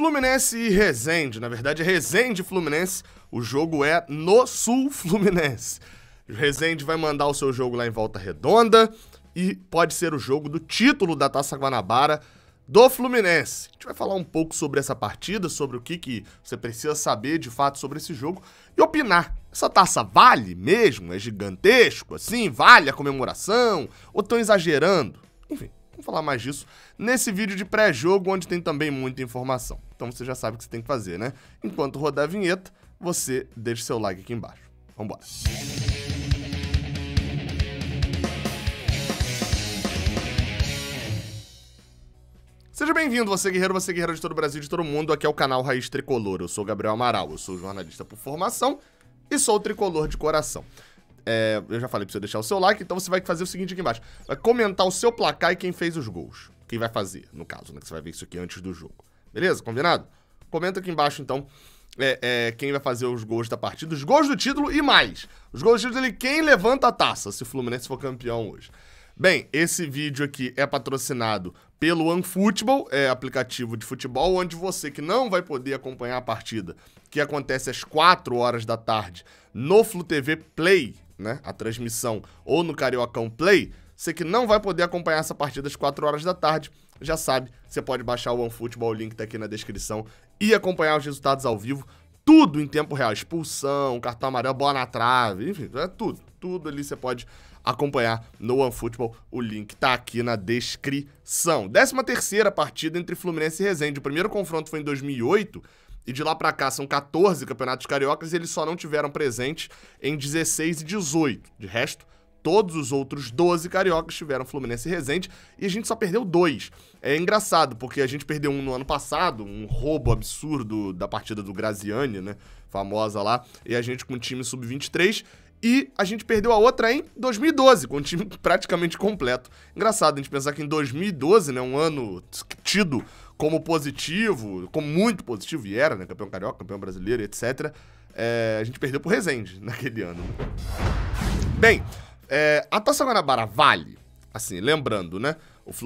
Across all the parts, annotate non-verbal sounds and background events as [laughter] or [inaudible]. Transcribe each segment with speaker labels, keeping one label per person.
Speaker 1: Fluminense e Resende. Na verdade, Resende e Fluminense. O jogo é no Sul Fluminense. Resende vai mandar o seu jogo lá em volta redonda e pode ser o jogo do título da Taça Guanabara do Fluminense. A gente vai falar um pouco sobre essa partida, sobre o que, que você precisa saber de fato sobre esse jogo e opinar. Essa taça vale mesmo? É gigantesco assim? Vale a comemoração? Ou estão exagerando? Enfim, Vamos falar mais disso nesse vídeo de pré-jogo, onde tem também muita informação. Então você já sabe o que você tem que fazer, né? Enquanto rodar a vinheta, você deixa seu like aqui embaixo. Vambora! Seja bem-vindo, você guerreiro, você guerreiro de todo o Brasil, de todo o mundo. Aqui é o canal Raiz Tricolor. Eu sou Gabriel Amaral, eu sou jornalista por formação e sou tricolor de coração. É, eu já falei pra você deixar o seu like, então você vai fazer o seguinte aqui embaixo. Vai comentar o seu placar e quem fez os gols. Quem vai fazer, no caso, né? Que você vai ver isso aqui antes do jogo. Beleza? Combinado? Comenta aqui embaixo, então, é, é, quem vai fazer os gols da partida, os gols do título e mais. Os gols do título e quem levanta a taça, se o Fluminense for campeão hoje. Bem, esse vídeo aqui é patrocinado pelo OneFootball, é aplicativo de futebol, onde você que não vai poder acompanhar a partida, que acontece às 4 horas da tarde no FluTV Play, né, a transmissão ou no Cariocão Play, você que não vai poder acompanhar essa partida às 4 horas da tarde, já sabe, você pode baixar o OneFootball, o link tá aqui na descrição, e acompanhar os resultados ao vivo tudo em tempo real. Expulsão, cartão amarelo, bola na trave, enfim, é tudo. Tudo ali você pode acompanhar no OneFootball. O link tá aqui na descrição. 13 terceira partida entre Fluminense e Resende. O primeiro confronto foi em 2008 e de lá para cá são 14 campeonatos cariocas e eles só não tiveram presente em 16 e 18. De resto, Todos os outros 12 cariocas tiveram Fluminense e Resende e a gente só perdeu dois. É engraçado, porque a gente perdeu um no ano passado, um roubo absurdo da partida do Graziani, né? Famosa lá, e a gente com o time sub-23. E a gente perdeu a outra em 2012, com o time [laughs] praticamente completo. Engraçado a gente pensar que em 2012, né, um ano tido como positivo, como muito positivo, e era, né, campeão carioca, campeão brasileiro, etc., é, eh, a gente perdeu pro Resende [laughs] naquele ano. Né? Bem, é, a Taça Guanabara vale? Assim, lembrando, né?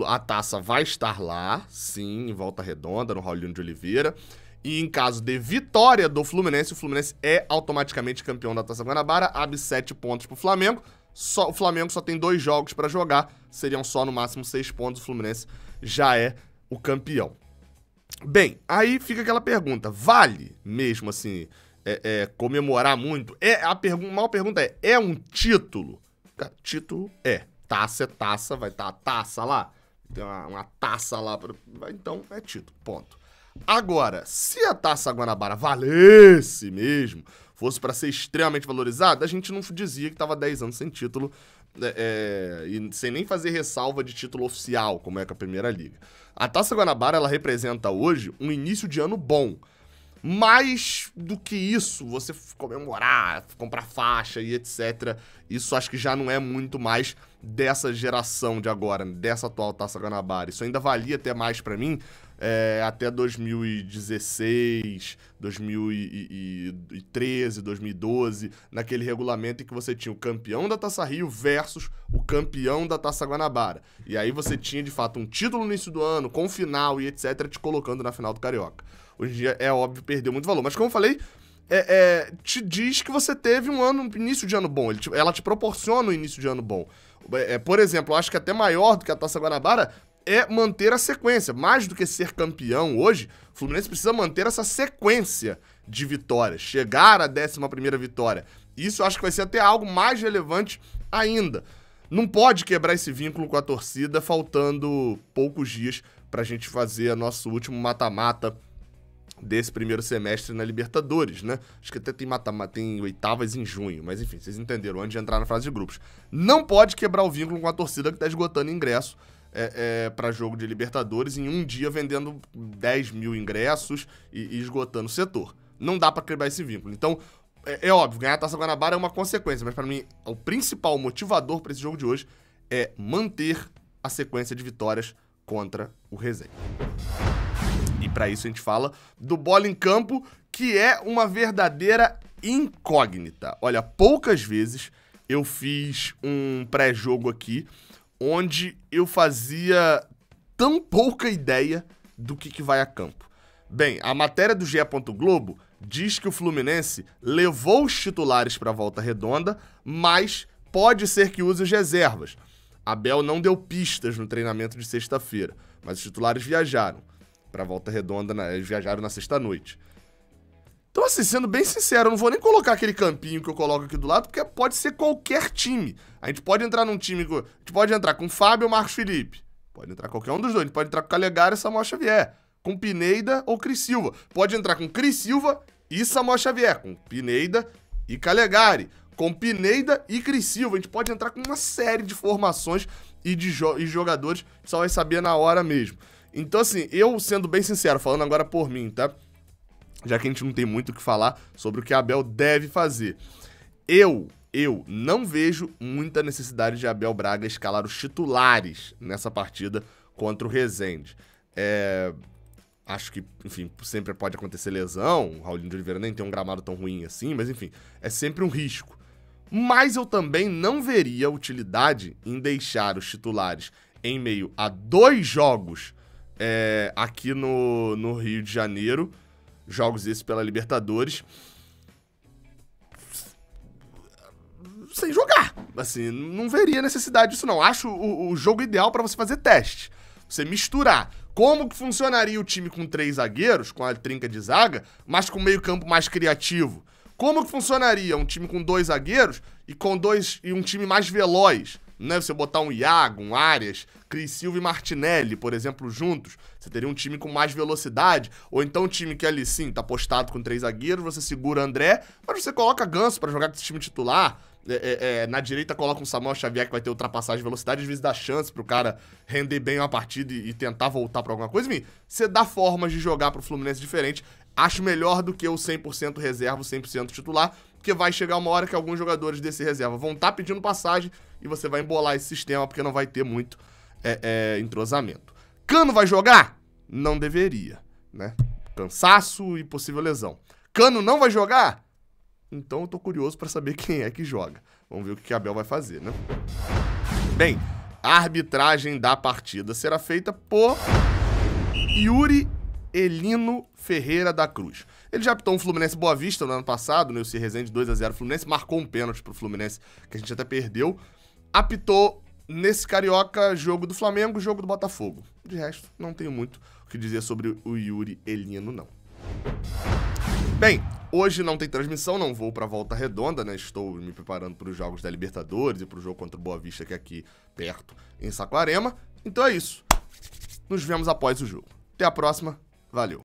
Speaker 1: a taça vai estar lá, sim, em volta redonda, no Raulino de Oliveira. E em caso de vitória do Fluminense, o Fluminense é automaticamente campeão da Taça Guanabara, abre sete pontos pro Flamengo. Só, o Flamengo só tem dois jogos para jogar, seriam só no máximo seis pontos, o Fluminense já é o campeão. Bem, aí fica aquela pergunta: vale mesmo assim é, é, comemorar muito? É, a pergu maior pergunta é: é um título? Cara, título é. Taça é taça, vai estar tá a taça lá. Tem uma, uma taça lá. Pra... Então é título, ponto. Agora, se a taça Guanabara valesse mesmo, fosse para ser extremamente valorizada, a gente não dizia que estava 10 anos sem título né, é, e sem nem fazer ressalva de título oficial, como é com é a Primeira Liga. A Taça Guanabara ela representa hoje um início de ano bom, mais do que isso, você comemorar, comprar faixa e etc. Isso acho que já não é muito mais dessa geração de agora, dessa atual Taça Guanabara. Isso ainda valia até mais para mim é, até 2016, 2013, 2012, naquele regulamento em que você tinha o campeão da Taça Rio versus o campeão da Taça Guanabara. E aí você tinha, de fato, um título no início do ano, com final e etc., te colocando na final do Carioca. Hoje em dia, é óbvio, perdeu muito valor. Mas como eu falei, é, é, te diz que você teve um ano, um início de ano bom. Te, ela te proporciona um início de ano bom. É, é por exemplo, acho que é até maior do que a Taça Guanabara, é manter a sequência. Mais do que ser campeão hoje, o Fluminense precisa manter essa sequência de vitórias, chegar à 11 vitória. Isso eu acho que vai ser até algo mais relevante ainda. Não pode quebrar esse vínculo com a torcida faltando poucos dias para a gente fazer nosso último mata-mata desse primeiro semestre na Libertadores, né? Acho que até tem, mata tem oitavas em junho, mas enfim, vocês entenderam, antes de entrar na fase de grupos. Não pode quebrar o vínculo com a torcida que está esgotando ingresso é, é, para jogo de Libertadores em um dia vendendo 10 mil ingressos e, e esgotando o setor. Não dá para quebrar esse vínculo. Então, é, é, óbvio, ganhar a Taça Guanabara é uma consequência, mas para mim, o principal motivador para esse jogo de hoje é manter a sequência de vitórias contra o Rezende. E para isso a gente fala do bola em campo, que é uma verdadeira incógnita. Olha, poucas vezes eu fiz um pré-jogo aqui onde eu fazia tão pouca ideia do que, que vai a campo. Bem, a matéria do GE. Globo diz que o Fluminense levou os titulares para a volta redonda, mas pode ser que use as reservas. Abel não deu pistas no treinamento de sexta-feira, mas os titulares viajaram para a volta redonda, na, viajaram na sexta-noite. Então, assim, sendo bem sincero, eu não vou nem colocar aquele campinho que eu coloco aqui do lado, porque pode ser qualquer time. A gente pode entrar num time. A gente pode entrar com Fábio ou Marcos Felipe. pode entrar qualquer um dos dois. A gente pode entrar com Calegari e Samuel Xavier. Com Pineida ou Cris Silva. Pode entrar com Cris Silva e Samuel Xavier. Com Pineida e Calegari. Com Pineida e Cris Silva. A gente pode entrar com uma série de formações e de jo e jogadores. Só vai saber na hora mesmo. Então, assim, eu sendo bem sincero, falando agora por mim, tá? já que a gente não tem muito o que falar sobre o que Abel deve fazer. Eu, eu não vejo muita necessidade de Abel Braga escalar os titulares nessa partida contra o Rezende. É, acho que, enfim, sempre pode acontecer lesão. O Raulinho de Oliveira nem tem um gramado tão ruim assim, mas enfim, é sempre um risco. Mas eu também não veria utilidade em deixar os titulares em meio a dois jogos é, aqui no, no Rio de Janeiro jogos esses pela Libertadores sem jogar. Assim, não veria necessidade disso não. Acho o, o jogo ideal para você fazer teste. Você misturar como que funcionaria o time com três zagueiros, com a trinca de zaga, mas com meio campo mais criativo. Como que funcionaria um time com dois zagueiros e com dois e um time mais veloz? né? Você botar um Iago, um Arias, Cris Silva e Martinelli, por exemplo, juntos, você teria um time com mais velocidade, ou então um time que ali sim tá postado com três zagueiros, você segura André, mas você coloca Ganso para jogar com esse time titular, é, é, é, na direita coloca um Samuel Xavier que vai ter ultrapassagem de velocidade, às vezes dá chance pro cara render bem uma partida e, e tentar voltar para alguma coisa. Enfim, você dá formas de jogar pro Fluminense diferente. Acho melhor do que o 100% reserva, 100% titular, porque vai chegar uma hora que alguns jogadores desse reserva vão estar tá pedindo passagem e você vai embolar esse sistema porque não vai ter muito é, é, entrosamento. Cano vai jogar? Não deveria, né? Cansaço e possível lesão. Cano não vai jogar? Então eu tô curioso para saber [laughs] quem é que joga. Vamos ver o que a Abel vai fazer, né? Bem, a arbitragem da partida será feita por Yuri Elino Ferreira da Cruz. Ele já apitou um Fluminense Boa Vista no ano passado, no né? Ilse Resende 2 a 0 Fluminense, marcou um pênalti pro Fluminense que a gente até perdeu. Apitou nesse carioca jogo do Flamengo, jogo do Botafogo. De resto, não tenho muito o que dizer sobre o Yuri Elino não. Bem, hoje não tem transmissão, não vou para Volta Redonda, né? Estou me preparando para os jogos da Libertadores e para o jogo contra o Boa Vista, que é aqui perto, em Saquarema. Então é isso. Nos vemos após o jogo. Até a próxima. Valeu.